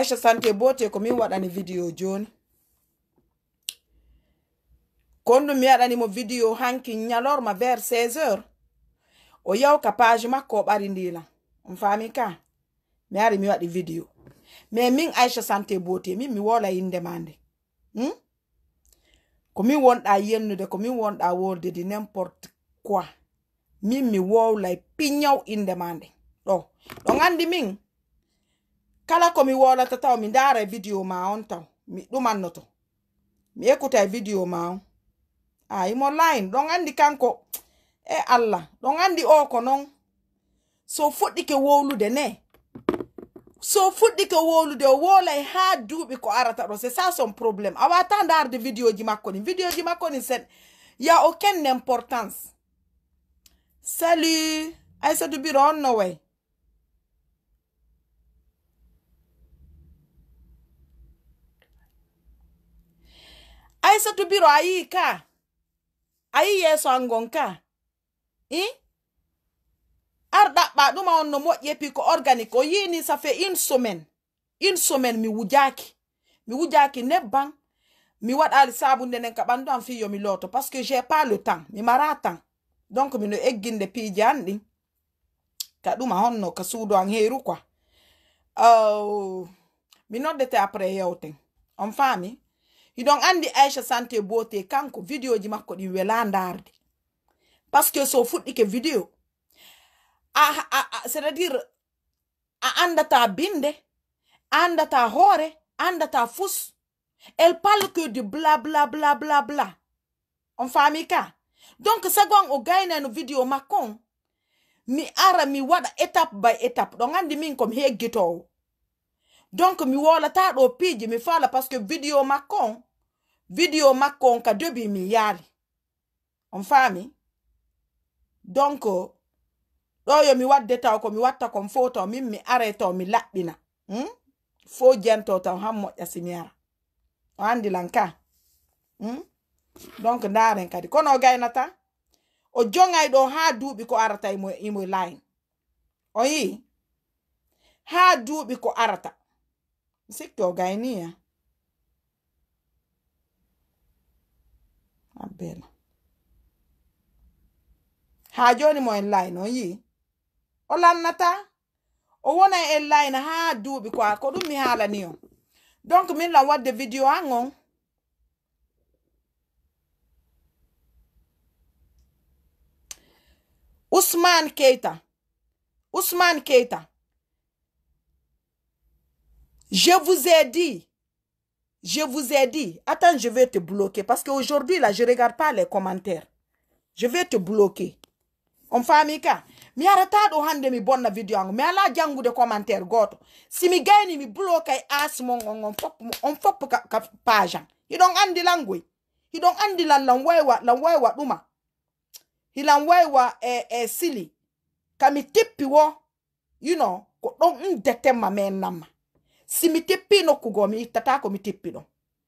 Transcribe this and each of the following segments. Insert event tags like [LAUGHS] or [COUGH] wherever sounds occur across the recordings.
Aisha sante bote ko min wadani video joni kondo mi wadani mo video hanki nyalorma vers 16h o yaw ka page makko bari ndila on fami ka mi ari mi wadi video me min Aisha sante bote min mi wola inde mande hmm ko min wonda yennude ko min wonda worde di n'importe quoi min mi wola pignaw inde mande do oh, do ngandi min kala ko mi wolata taw mi ndara e video ma on taw mi ɗumannoto mi ekkuta e video ma on a imo line ɗon andi kanko e allah ɗon andi o ko non so fuɗɗike wowlude ne so fuɗɗike wowlude o wolay e ha duuɓi ko arata ɗo c'est ça son probléme a wata darde vidéo ji makko ni vidéo ji makko ni sen ya aucune importance salut aissatou biro on no way aisatu biro ayi ka ayi yeso angon ka i arɗa ɓa ɗuma on no moƴƴe piko organique o yini ça fait une semaine une semaine mi wujaki mi wujaki nebban mi waɗali sabunde nden ka ɓandu an fi yomi looto par ce que j'ai pas le temps mi mara temps donc mino egginde piije an ɗin ka ɗuma honno ka suudu an heru quoi uh, mi noddete après yewten on faami hiɗon andi aicha sante bote kanko vidéo makko ɗi wela darde par so fuɗɗike vidéo a c'est à dire a andata binde andata hoore andata fus elle parle que du bla bla bla bla bla on faami ka donc sagon o gaynano vidéo makko on mi ara mi waɗa étape by étape ɗon gandi min komi heggitowo donc mi wolata ɗo piiji mi fala par ce que video mako nka dobi miliyari omfami donko ɗoyo mi wat taw ko mi watta kon fo taw mi are mi laɓɓina hmm? fo jento taw han ya simiara, ara o andilan ka hmm? donc ndaren kadi kono o gaynata o jongay ɗo ha duuɓi ko arata imo layin o yi ha duuɓi ko arata sikki o gayniya abena ha joni mo en lay noon yi o lannata o wona en layna ha duuɓi quoi ko ɗum mi haalani on donc min lan wadde vidéo an on usman keita usman keita je vous ai dit Je vous ai dit, attends, je vais te bloquer parce qu'aujourd'hui, là, je ne regarde pas les commentaires. Je vais te bloquer. On fait amika. Mi do hande mi bonna video ang. mi ala jangude commentaire goto mi gayni mi bloqué as mon on on fop on fop ka, ka page don andi You don andi lan lan waywa lan waywa ɗuma hilan waywa e eh, e eh, sili kami tipi wo you know ko don mm, men simi tippino kugo mi ittatako mi tippino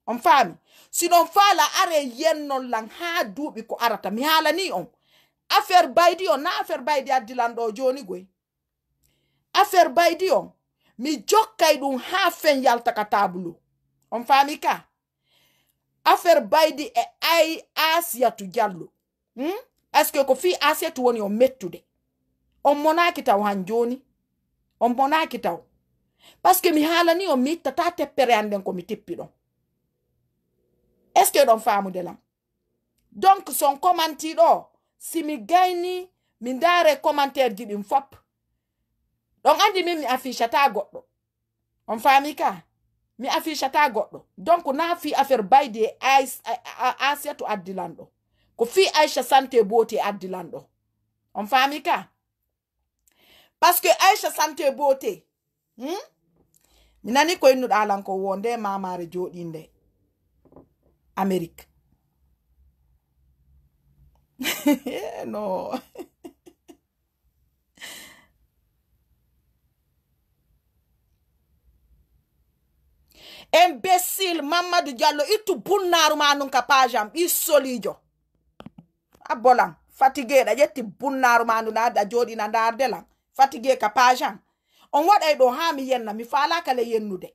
on faami sinon faala are yennon lan haa duuɓi ko arata mi haalani on affaire baydi on na affaire baydi addilanɗo joni goy affaire baydi on mi jokkay ɗum haa fen yalta ka tablo on faami ka affaire baydi e ay asiyatu diallo hmm? est ce que ko fi asiyatu woni on mettude on monaki taw han joni on monaki taw par ce que mi haalani on mi ittata teppere an nden komi teppi ɗon est ce que ɗon faamude lam donc son commenti ɗo simi gayni mi ndaare commentaire ji ɗin fop ɗon andi min mi affichata goɗɗo on faami ka mi affichata goɗɗo donc na fi affaire bayde asia to addilanɗo ko fi aicha santé beauté addilanɗo on faami ka par ce que aicha santé beauté hmm? mi nani ko innuɗalanko wo nde e mamare joɗi nde amérique [LAUGHS] no [LAUGHS] imbécile mamadou diallo ittu bunnaru ma nun ka page am ɓissolijo a bolan fatigué ɗa ƴetti bunnaru ma ndu naa a joɗina ndardelan fatigué ka page am on voit do ha mi yenna mi falakale yennude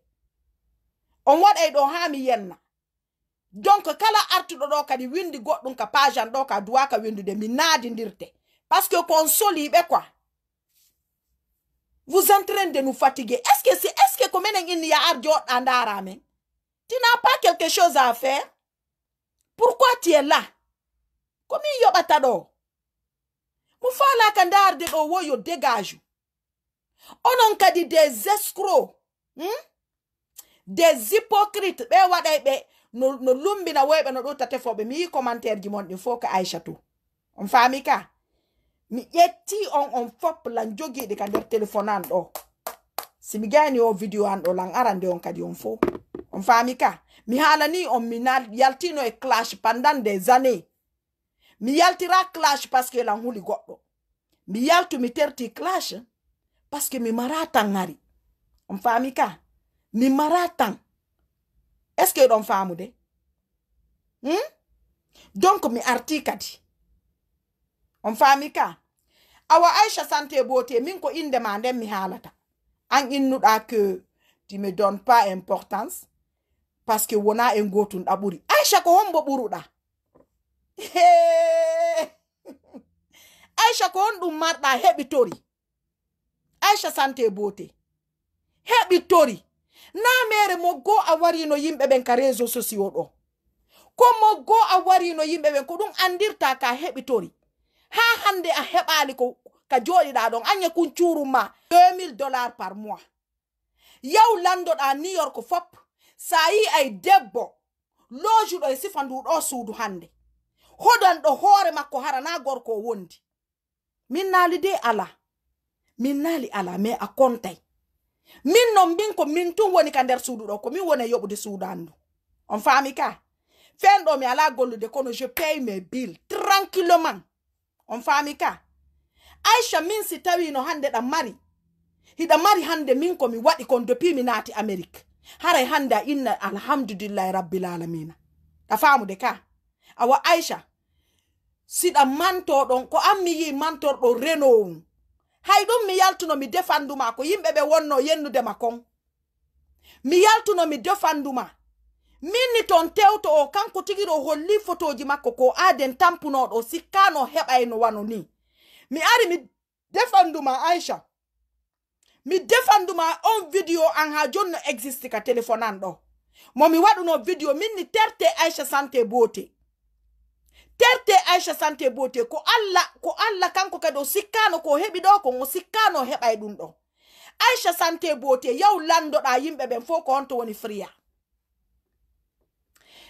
on voit do ha mi yenna donc kala artuɗo do kadi windi go ka page ka ɗo ka windude mi naadidirte parce que kon be quoi vous train de nous fatiguer est ce que c'est est ce que comme minen a ya ar tu n'as pas quelque chose à faire pourquoi tu es là Komi yo batado ɗo mo kandar de owo wo yo dégage onon kadi de zescro hmm? de zipocrite ɓe waɗay ɓe no, no lumbina woyɓe no ɗutatefoɓe mi yi commentaire ji monɗin fo ko aicha to on fami ka mi ƴetti on on fop lan jogiɗi ka nder téléphone an ɗo simi gani o video an ɗo lan arande on kadi on fo on fami ka mi halani on mi yaltino e clash pendant des années mi yaltira clash par ce que lan huli goɗɗo mi yaltu mi terti clash paske mi mara tan hari on faami ka mi mara tan est ce que ɗon faamude hmm? donc mi arti kadi on faami ka awa aicha sante bote min ko indema nden mi haalata an innuɗa ke ti me donne pas importance par wona en gotunɗa ɓuri aicha ko hombo ɓuruɗa [LAUGHS] aicha ko hon ɗum marɗa heɓitori aicha sante e bote heɓi tori na mere mo go a warino yimɓe ɓen ka réseau sociau ɗo ko mo go a warino yimɓe ɓen ko ɗum andirta ka heɓi tori ha hande a heɓali ko ka joɗiɗa ɗon anya kun curumma 2000 dollar par mois yaw landoɗa new york fop sa yi ay debbo lojuɗo e sifa nduɗo suudu hande hodanɗo hoore makko hara na gorko wondi min naali de ala min naali ala a kontay min non mbin ko min tun woni ka nder suudu ɗo ko min woni yoɓude suudan on faami ka fen ɗo mi ala gollude kono je paye mes bill tranquillement on faami ka aicha min si tawino hande ɗa mari hiɗa mari hande min komi waɗi kon depuis mi naati amérique haray hande a inna alhamdulillahi rabbil alamina a famude ka awa aicha siɗa mantoɗon ko an mi yi mantorɗo renowu hay ɗum mi yaltuno mi defanduma ko yimɓe ɓe wonno yennude makon mi yaltuno mi defanduma minni ton tewto o kanko tigiro holli fotoji makko ko aden tampunoɗo sikkano heɓayno wano ni mi ari mi defanduma aisha mi defanduma on video an ha jonno existe existi ka téléphone an ɗo momi waɗuno video minni terte aisha santé bote yerte aicha sante bote ko allah ko allah kanko kadi o sikkano ko heɓi ɗo ko o sikkano heɓay ɗum ɗo aicha sante bote yaw landoɗa yimɓe ɓen fo ko honto woni friya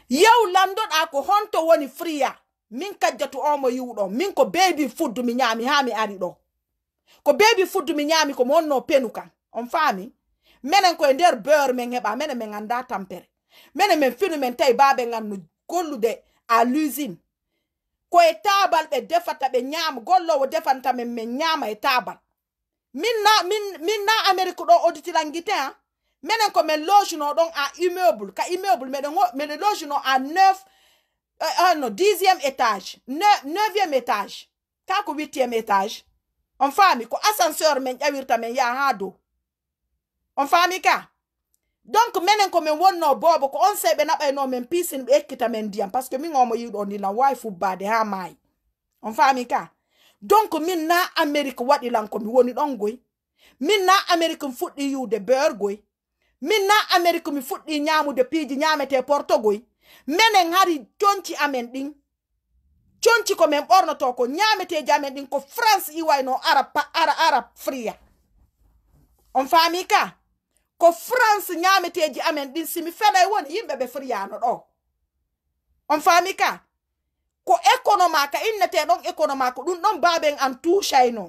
yaw landoɗa ko honto woni friya min kajjatu omo yiwɗo min ko bebi fuddu mi ñami ha mi ari ɗo ko bebi fuddu mi ñami komi wonno penu kan on faami menen koye nder beur men heɓa menen min anda tampere menen min finu men tawi baɓe gannu gollude a lusine Kwa etabal e, e defa tabe nyam. Golo ou defan tabe men nyam etabal. Min nan Amerikou don oditi langiten. Menen kon men loj nou don an imebul. Ka imebul menen loj nou an 9. An nou dizyem etaj. Nevyem etaj. Kwa kou 8yem etaj. An fami. Kwa asanseur men yawir tabe ya hadou. An fami ka. donc menen ko min wonno boobo ko on sey ɓe naɓayno min pisin ɓe ekkita min ndiyam par ce que min omo yiɗo ndilan wawi fubbade ha maayi on faami ka donc min na amérique waɗilan komi woni ɗon goy min na amérique mi fuɗɗi yiwde beer goy min na amérique mi fuɗɗi nyamude piiji nyamete portogoy menen hari conci amen ɗin conci ko min ɓornoto ko nyameteji amen ɗin ko france iwayno arab pa ara arab fria on faami ka ko france nyameteji amen ɗin simi feɗay woni yimɓe ɓe firyano ɗo on fami ka ko économa ka innete ɗon économa ko ɗum ɗon baben an tuchayno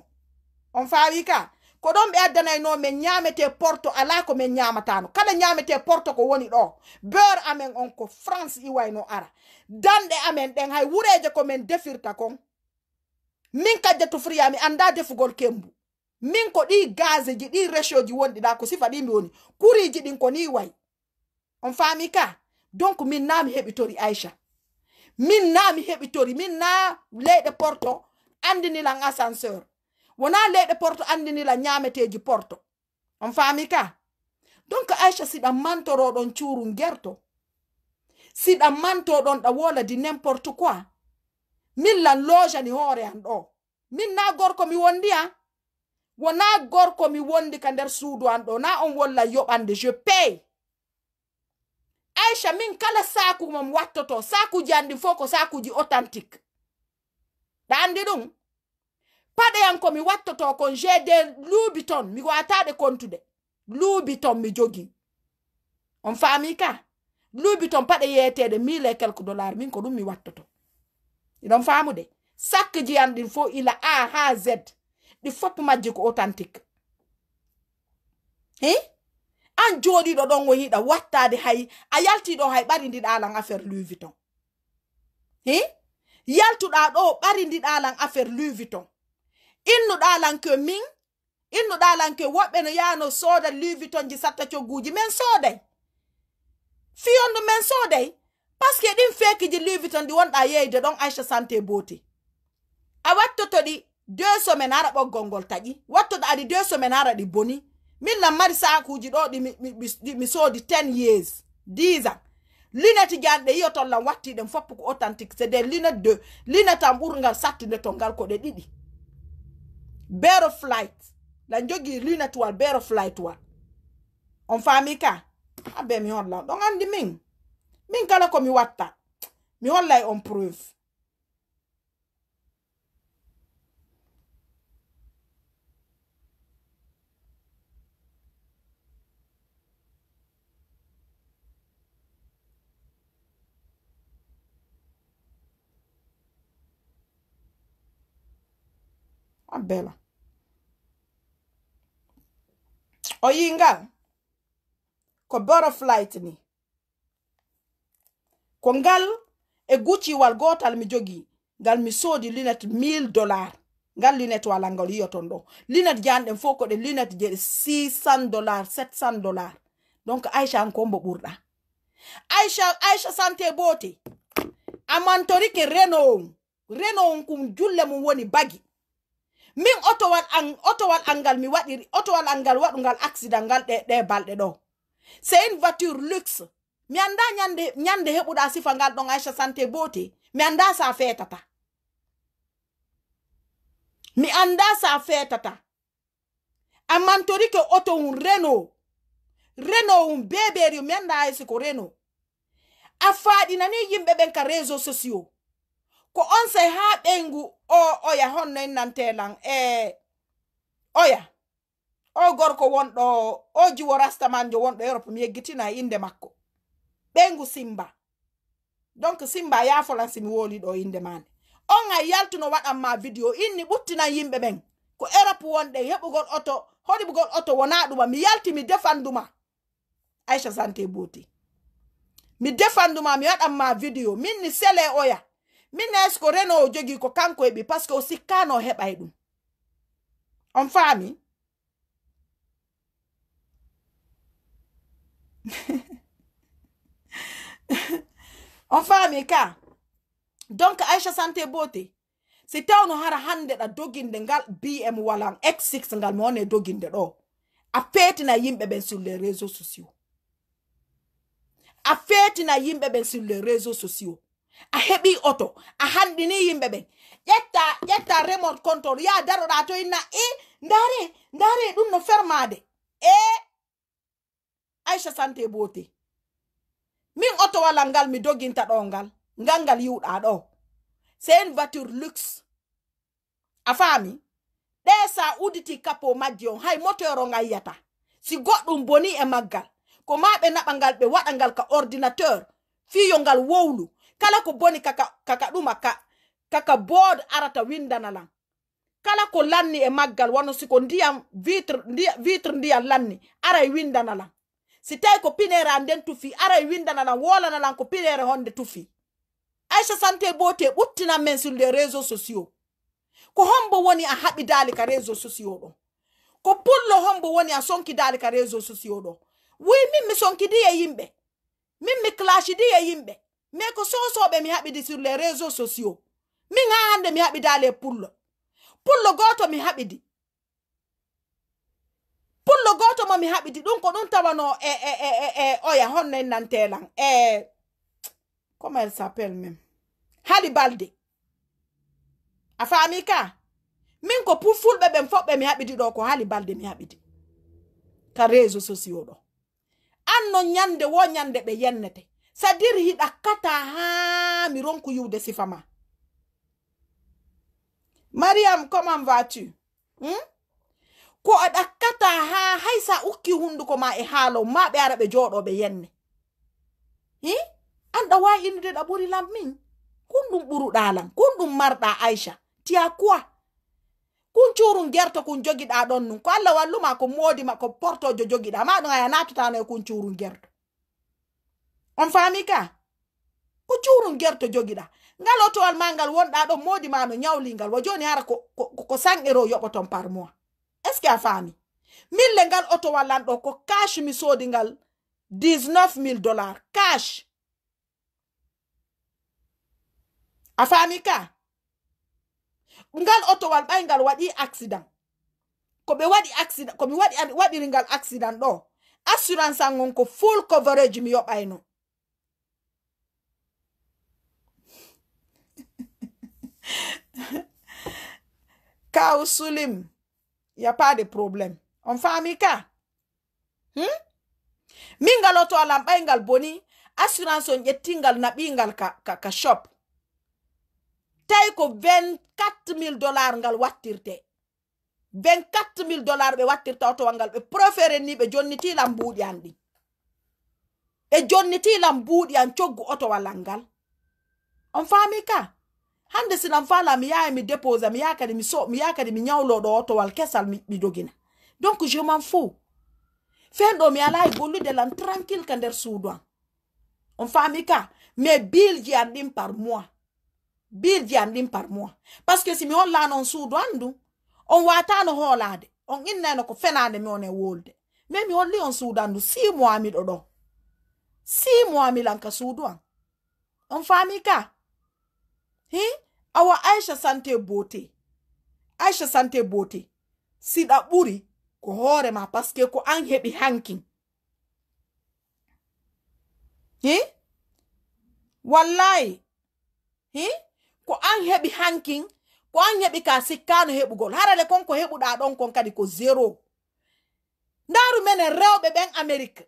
on fawi ka ko ɗon ɓe addanayno min nyamete porto ala ko min nyamatano kala nyamete porto ko woni ɗo beur amen on ko france iwayno ara danɗe amen ɗen hay wureje komin defirta kon min kadde to friya mi anda defugol kembu min ko ɗi gaze ji ɗi resoji wonɗi ɗa ko sifa ɗi mi woni kuriji ɗin koni wayi on fami ka donc min na mi heɓitori aicha min na mi heɓitori min na leyɗe porto andinilan ascenseur wona leyɗe porto andinilan nyameteji porto on fami ka donc aicha siɗan mantoroɗon curu gerto siɗan mantoɗon ɗa woladi n'importe quoi min lan lojani hoore an ɗo min na gorko mi wondi an wona gorko mi wondi ka nder suudu an ɗo na on wolla yoɓande je pay aicha min kala saku mam wattoto sakuji andi fo ko sakuji authentique ɗa andi ɗum paɗe yan komi wattoto kon gd luubi ton mi wataɗe kontude luubi ton mi jogi on faami ka luubi ton paɗe yeteɗe mille quelque dollar min ko ɗum mi wattoto iɗon faamude sakkji yanɗin fo ila a ha zede ɗi fopp majji ko authentique hi an joɗiɗo ɗon o yiɗa wattade hay a yaltiɗo hay ɓari ndiɗalan affaire louviton hi yaltuɗa ɗo ɓari ndiɗalan affaire louviton innuɗalanke min innuɗalanke woɓɓe no yano sooda louviton ji satta cogguji men sooday fiyondu men sooday par ce que ɗin feekiji louviton ɗi wonɗa yeyde ɗon aicha santé beauté a wattoto ɗi deux semaine ara ɓoggol ngol taƴi watto ɗa aɗi deux semaine ara ɗi boni min nan mari sakuji ɗo ɗi mi soodi ten years dix ans linati janɗe yiyo tollan wattiɗen foppo ko authentique c'est des lunettes de lunette am ɓurgal sattude to ngal koɗe ɗiɗi bero flight lan jogi lunette wal bero flight wal on faami ka abbe mi hollan ɗon andi min min kala komi watta mi hollay on preuve abela oyinga ko boro flight ni ko ngal e gucci wal gotal mi jogi ngal mi soodi lunette mil dollar ngal lunette wala ngal yoton ɗo lunette janɗen de koɗe lunette je six cent dollar sept cent dollar donc aisha an kombo ɓurɗa aicha aicha sante bote amantorike reno on reno on kum julle bagi min otowal an otowal angal mi waɗiri otowal angal waɗugal accident ngal ɗe ɗe balɗe ɗo c'est une voiture luxe mi anda ñande ñande heɓuɗa sifa ngal ɗon aicha santé beauté mi anda sa fetata mi anda sa fetata amman tori ke auto un reno reno un beberio mi anda aysi ko reno a faɗinani yimɓe ɓen ka réseau sociaux ko on sey ha ɓengu o oya honnoen nantelan e oya o gorko wonɗo o jiwo rastamanjo wonɗo europe mi yeggitina e inde makko ɓengu simba donc simba yafolan simi woli ɗo inde mane on a yaltuno waɗanma vidéo inni ɓuttinan yimɓe ɓen ko europe wonɗen auto oto hoɗibugol oto wona ɗuma mi yalti mi defanduma aicha sante bouti mi defanduma mi ma video minni sele oya min esko reno o jogi ko kanko heɓi par ce que o sikkano o heɓay ɗum on faami [LAUGHS] on faami ka donc Aisha santé beauté si tawno hara hande ɗa doginde ngal bm wala x6 ngal mi doginde ɗo a feetina yimɓe ben sur les réseaux sociaux a feetina yimɓe ben sur les réseaux sociaux a heɓi oto a handini yimɓe ɓen ƴetta ƴetta remote control ya daroɗa to inna i e, ndare ndare ɗum no fermade e aicha sante boote min oto walal ngal mi doginta ɗo ngal ngal ngal yiwɗa ɗo sen voiture luxe a faami ɗe sa uditi kapo majji on hay moteur o ngayyata si goɗɗum boni e maggal ko ma ɓe naɓa ngal ɓe waɗa ngal ka ordinateur fiyo ngal wowlu kala ko boni kaka kaka ɗuma ka kaka bod arata windana lan kala ko lanni e maggal wono siko ndiyam vitre ndiya, vitre ndiya lanni ara e windana lan si tay ko pinera nden tufi ara e windana lan wolana lan ko pinere honde tufi aisha sante bote ɓuttinan men sur les réseaux sociaux ko hombo woni a haɓi daali ka réseaux sociaux do ko pullo hombo woni a sonki dali ka réseaux sociaux do wi min mi sonkidi e yimɓe min mi di e yimbe min ko sosoɓe mi haɓidi sur les réseaux sociaux min ha hande mi haɓidale pullo pullo goto mi haɓidi pullo goto mo mi haɓidi ɗum ko ɗum tawano e e e e, e oya honnen nantelan e comme elle s'appelle men haali balde a faami ka min ko pu fulɓe ɓen foɓɓe mi haɓidi ɗo ko haali balde mi haɓidi ka réseau sociau ɗo anno ñande wo ñande ɓe yennete sadir hiɗakkata ha mi ronku yiwde sifa ma mariam comment vas-tu hmm? ko o ɗakkata ha hay sa ukki hunduko ma e halo ma ɓe ara ɓe be yenne hi Anda wa wawi de daburi ɓuri lam min kun ɗum ɓuruɗalam kun ɗum marɗa aicha tiya kuwa kun churun gerto kun jogiɗa ɗon num ko allah walluma ko moodima ko portojo jogiɗa ma ɗum aya natutano e kun churun gerto on faami ka ko curum gerto jogiɗa ngal otowal ma ngal wonɗa ɗo moodi ma no nyawlingal wo joni hara ko san ero yoɓoton par moi est ce que a faami mille ngal otowal lan ɗo ko cash mi soodi ngal 19 mille dollars cash a faami ka ngal otowal ɓay ngal waɗi accident ko ɓe waɗi accident komi waɗi waɗiri ngal accident ɗo assurance angon ko full coverage mi yoɓayno [LAUGHS] kausulim y a pas de problème on fami ka hmm? min galoto alam ɓaygal boni assurance on ƴettigal naɓigal ka, ka, ka shop tawi ko 24000 dollar ngal wattirte 24000 dollar ɓe wattirta otowa ngal ɓe proféré ni ɓe jonnitilam mbuuɗi an ɗi ɓe jonnitilam mbuuɗi an coggu otowalal ngal on fami ka hande sinam fala mi yaha mi déposer mi yakade mi so mi yakade mi ñawloɗo o towal kesal mi jogina donc je m'en fous fen ɗo mi ala e de lan tranquille ka nder suudu on faami ka mais bilji an ɗin par mois bilji an ɗin par mois parce que si mi hollano on suudu an ɗum on watano hoolade on innano ko fenade mi on e wolde mais mi holli on suudu an ndu six mois miɗo ɗo six mois mi lanka suudu an on faami ka hi awa aisha sante bote aisha sante bote siɗa ɓuri ko hoorema paske ko an heɓi hankin hi wallayi hi ko an heɓi hankin ko an heɓi ka sikkano heɓugol harale kon ko heɓuɗa ɗon kon kadi ko zero ndaru menen rewɓe ɓen amérique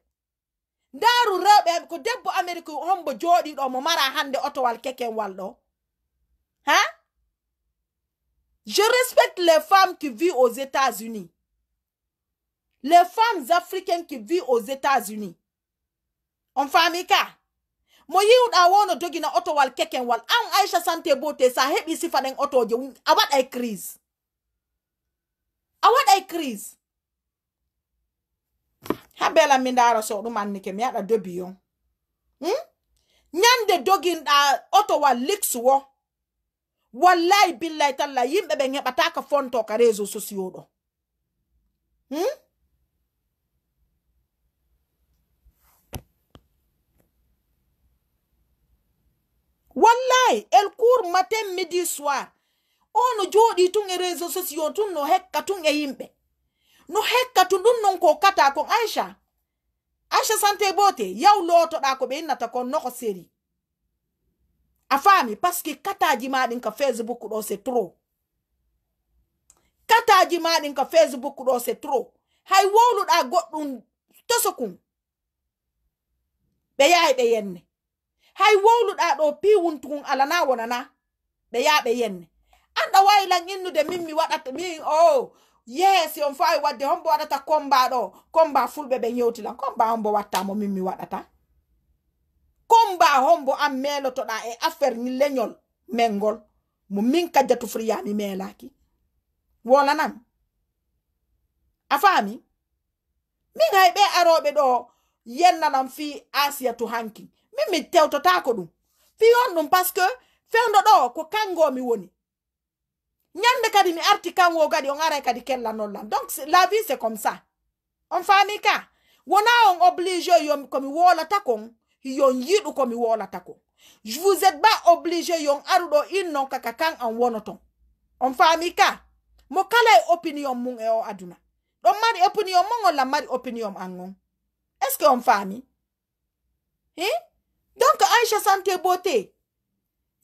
ndaru rewɓe ko debbo amérique hombo jooɗiɗo mo mara hande otowal keken walɗo Hein? Je respecte les femmes qui vivent aux États-Unis. Les femmes africaines qui vivent aux États-Unis. On fait ka. Mo yiwud a wono dogi na oto wal keken a Ang Aisha sante bote sa hebi sifa den oto je. Awat ay kriz. Awat ay kriz. Ha bela mindara so ruman nike mi ada dobi yon. Hmm? Nyande dogin da oto wal liksuwo. wallayi billay talla yimɓe ɓe heɓataka fonto ka réseau sociau ɗo hmm? wallayi el cour matin midi soir o no jooɗi tun e réseau sociau tun no hekka tun e yimɓe no hekka tun ɗum non ko kata kon aicha aicha santé bote yaw lotoɗa ko ɓe innata kon noko séri a faami paski kataji maɗin ka facebook ɗo se tro kataji maɗin ka facebook ɗo se tro hay wowluɗa goɗɗum tosokum ɓe yahi ɓe yenne hay wowluɗa ɗo piwuntukum alana wonana ɓe yaa ɓe yenne anɗa waylan innude min mi waɗata min o oh, yeesi on fo ay wadde hombo waɗata comba ɗo comba fulɓe ɓe yewtilan comba hombo wattamo min mi waɗata komba hombo am melotoɗa e affaire ni leñol mengol mo min kadja tufriyami melaki wonanan a faami min hay ɓe aroɓe ɗo yennanam fi asia to hanki min mi tewtotako ɗum fi on ɗum par ce que fewdo ɗo ko kangomi woni ñande kadi mi arti kango gadi on aray kadi kellanollam donc la vie c'est comme ça on faami ka wona on obligé yo komi wolata kon yon yiɗu komi wolata ko vous êtes ba obligé yon aruɗo innon kaka kan an wonoton on faami ka mo kala opinion mum e o aduna ɗon mari opinion mon la mari opinion an on est ce que on faami hi donc aicha santé beauté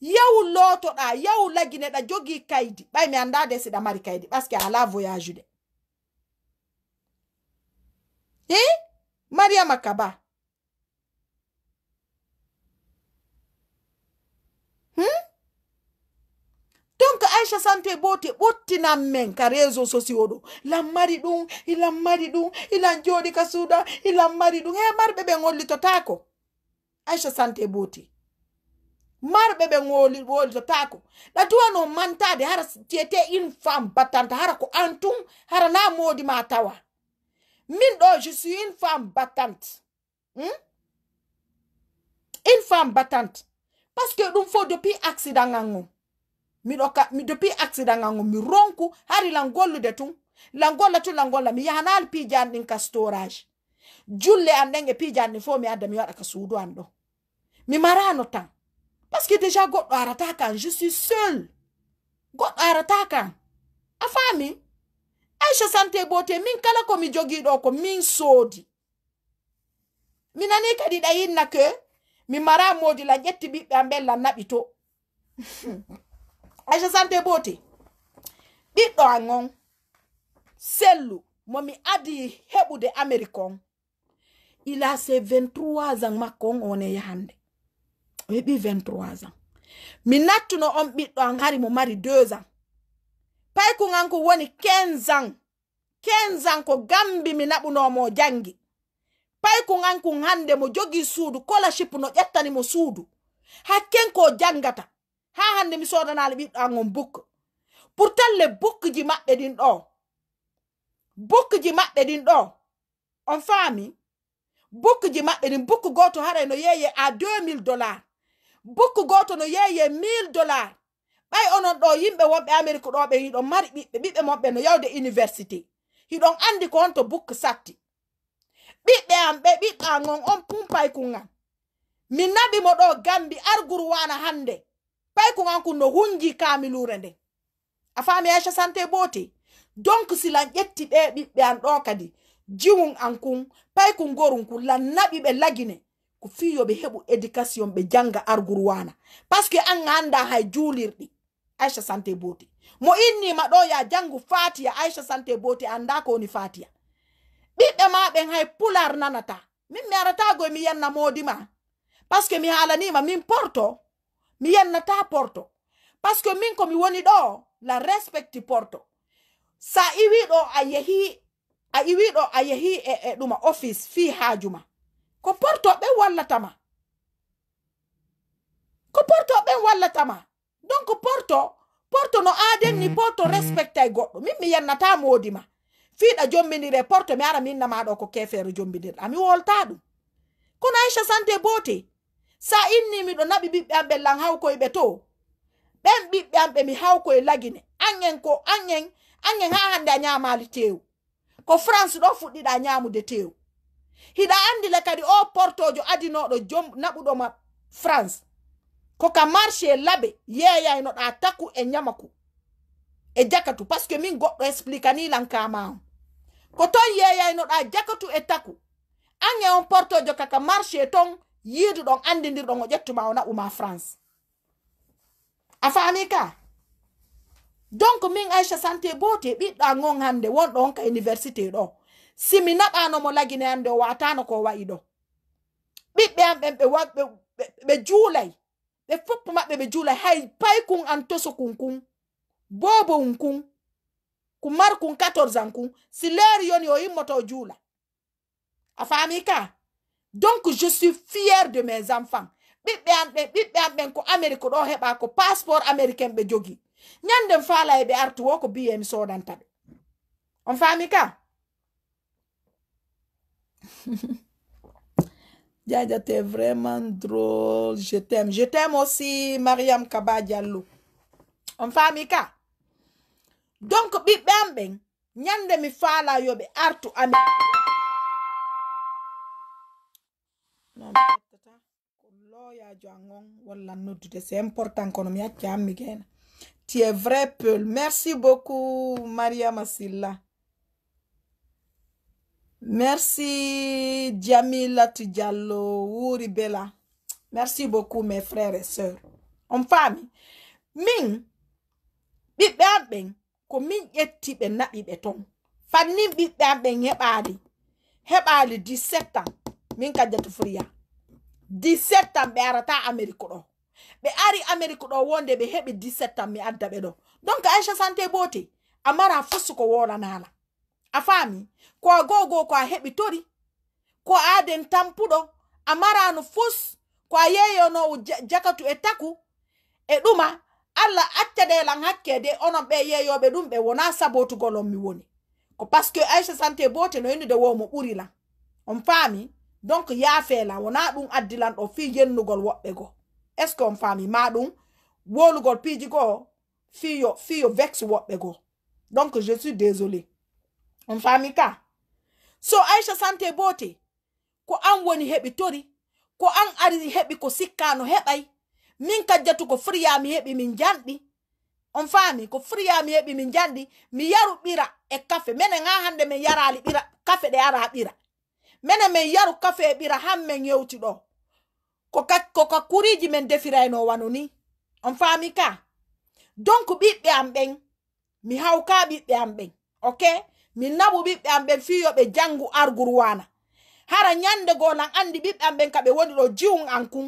yawu lootoɗa yawu lagineɗa jogi kaidi. ɓay mi anda de siɗa mari kaydi parce que ala voyage de hi Maria makaba. donc aisha sante bote te ɓottinan men ka réseau sociaux ɗo mari ɗum ilan mari ɗum ilan jooɗi ka suuɗa mari ɗum he eh, marɓe ɓe gollitotako aisha sante bote marɓe ɓe ngoli wolitotako no mantade hara tiyete in fam battanta hara ko antum hara na modi ma tawa min ɗo je suis une femme battante hmm? une femme battante parce que ɗum fo depuis accident ngan miɗoka mido pi accident gango mi ronku hari lan de tun lan golla tun lan golla mi yanal pi ɗin ka storage julle andenge pi e fo mi adda mi waɗa ka suudu an mi marano tan parce que déjà goɗɗo arata kan je suis seul goɗɗo arata kan afami fami aicha sante bote min kala ko mi jogi do ko min sodi mi nani kadi ɗa yinna ke mi mara modi la jetti bi be ambe la nabito [LAUGHS] aisha sante boti ɗiɗɗo an on sellu momi adi heɓude amérique on ila se 23 ans makko one yahande o 23 ans mi nattuno on ɓiɗɗo an hari mo mari 2 ans payku an woni 15 ans 15 ans ko gambi mi naɓunomo jangi payku an kun hande mo jogi suudu scholarship no ƴettani mo suudu hakken ko jangata ha hande mi sodanale ɓiɗɗo angon bukk pourtanle bukkji maɓɓe ɗin ɗo bukkji maɓɓe ɗin ɗo on faami bukkji maɓɓe ɗin bukk goto hare no yeeye a 2000 dollar bukk goto no yeeye 1000 dollar ɓay onon ɗo yimɓe wonɓe amérique ɗoɓe hiɗon mari ɓiɓɓe ɓiɓɓe moɓɓe no yawde université hiɗon andi ko honto bukk satti ɓiɓɓe am ɓe ɓiɗɗo angon on pumpay kungan min naɓimo ɗo gambi arguru wana hande pay ko kanko no hunji kamilure nde a fami aicha sante boti donc silan ƴetti ɓe ɓiɓɓe an ɗo kadi jiwun an kun pay ko gorun kun lannaɓi ɓe lagine ko fi yoɓe heɓu éducation ɓe janga argour wana par ce que an anda hay julirɗi aicha sante boti mo innima ɗo ya jangu fatiya aicha sante boti anda kowoni fatiya ɓiɓɓe maɓen hay pular nanata min mi arata goye mi yanna modima par ce que mi haalanima min porto mi yennata porto par ce que min komi woni ɗo la respecti porto sa iwiɗo a yehi a iwiɗo a yehi e eh, eh, ɗuma office fi hajuma ko porto ɓen wallatama ko porto ɓen wallatama donc porto porto no aden ni mm-hmm. porto respectay goɗɗo min mi yennata modima fiɗa jombidire porto mi ara minnamaɗo ko kefere jombidirɗa mi wolta ɗum kono aicha sante bote sa inni miɗo naɓi ɓiɓɓe amɓe lan hawkoyɓe to ɓen ɓiɓɓe amɓe mi hawkoye lagine anen ko anen anen ha hande a nyamali tew ko france ɗo fuɗɗiɗa nyamude tew hiɗa andile kadi o portojo adinoɗo jom naɓuɗoma france ko ka marché laɓe yeyaynoɗa taku e nyamaku e jakatu par ce que min goɗɗo explicani lankamam ko ton yeyaynoɗa jakatu e taku ane on portojo kaka marché ton yiidu ɗon andidirɗon o ƴettuma o naɓuma france a faami ka donc min aicha santé bote ɓiɗɗa gon hande wonɗo on ka université ɗo simi naɓanomo lagine hande o watano ko wayi ɗo ɓiɓɓe am ɓen ɓe ɓe juulay ɓe foppo maɓɓe ɓe juulay hay paykun an tosokun kun bobon kun kumar kun 14 an kun si leeri yoni o yimmoto juula a faami ka donc je suis fier de mes enfants ko ko passeport américain be jogi e artu on [LAUGHS] vraiment drôle. Je t'aime. Je t'aime aussi, Mariam Kaba On fait Donc, de bamben, nyande mi fala yo be artu Kon lo ya jwa ngon wala nou dide se Emportan konomi ya tjami gen Tiye vre pel Mersi boku Maria Masila Mersi Jamila Tijalo Wuri Bela Mersi boku me frere se Omfami Min bibe abeng Kon min yeti be na ibeton Fani bibe abeng hep ali Hep ali di setan Min kajet friya 17 tan ɓe arata amérique ɗo ɓe ari amérique ɗo wonde ɓe heɓi 17 tan mi adda ɓe ɗo donc aicha santé boti a mara fusu ko wolanala a faami ko a gogo ko a heɓi tori ko aden tampuɗo a marano fus ko a yeyonowo jakatu e taku e ɗuma allah accadelan hakkede onon ɓe yeyoɓe ɗum ɓe wona sabotugolon mi woni ko par ce que aicha santé boti no yinude womo ɓurilan on faami donc yaafelan wona ɗum addilan ɗo fi yennugol woɓɓe go est ce que on fami ma ɗum wolugol piiji goo fiyo fiyo vex woɓɓe go donc je suis désolé on fami ka so aicha sante boote ko an woni heɓi tori ko an ari heɓi ko sikkano heɓay min kajjatuko friya mi heɓi min janɗi on fami ko friya mi heɓi min janɗi mi yaru ɓira e kafe minen ha hande min yarali ɓira kafe ɗe ara ɓira mene min yaru kafe e ɓira han min yewti ɗo koka kuriji min defirayno wanu ni on fami ka donc ɓiɓɓe am ɓen mi hawka ɓiɓɓe am ɓen ok min nabu ɓiɓɓe am ɓen fiyoɓe jangu argurwana hara nyande go lan andi ɓiɓɓe am ɓen kaɓe woni ɗo jiwun an kun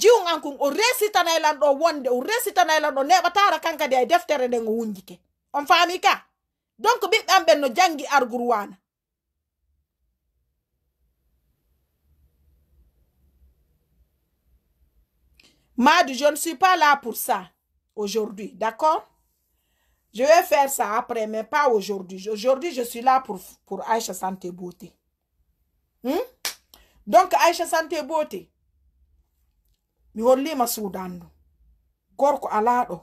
jiwun an kun o resitanaylan e ɗo wonde o resitanaylan e ɗo neɓatara kankadi ay deftere nden o wunjike on fami ka donc ɓiɓɓe am ɓen no jangi argurwana Mad, je ne suis pas là pour ça aujourd'hui, d'accord Je vais faire ça après, mais pas aujourd'hui. Aujourd'hui, je suis là pour, pour Aïcha Santé Beauté. Hmm? Donc, Aïcha Santé Beauté, mi hollima suudandu gorko alaa ɗo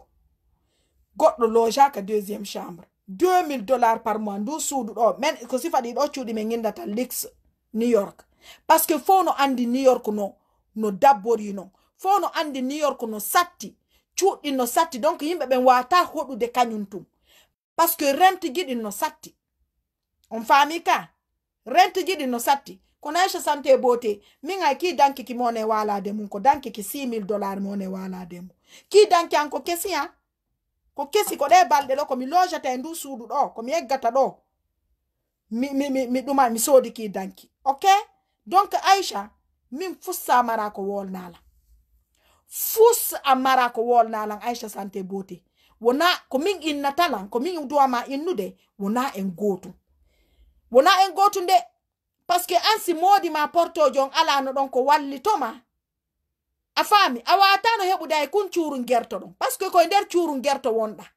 goɗɗo lojaka deuxiéme chambre deux mille dollars par mois ndu suudu ɗo men ko sifa ɗi ɗo cuuɗi min gindata lix new york par ce que fof no andi new york no no dabborino fo no andi new york no satti cuɗɗi no satti donc yimɓe ɓen wata hoɗude kañum tum par ce que rente jiɗi no satti on faami ka rente jiɗi no satti ko naisha santé beauté min ay ki dankiki mone walade mum ko dankiki six mille dollars mone walade mum ki danki an ko kesi an ko kesi ko ɗe balɗe ɗo komi lojata e ndu suudu ɗo komi eggata ɗo mi mi mi ɗuma mi soodi ki danki ok donc aicha min fussamara ko wolnala fus amara ko wol nalan aisha sante bote wona ko min innatalan ko min duwama innude wona en gotum wona en gotum nde par ce que an si modima portojo on alano ɗon ko wallitoma a faami no hebu heɓude hay kun cuuru gerto ɗon par ce que koye gerto wonɗa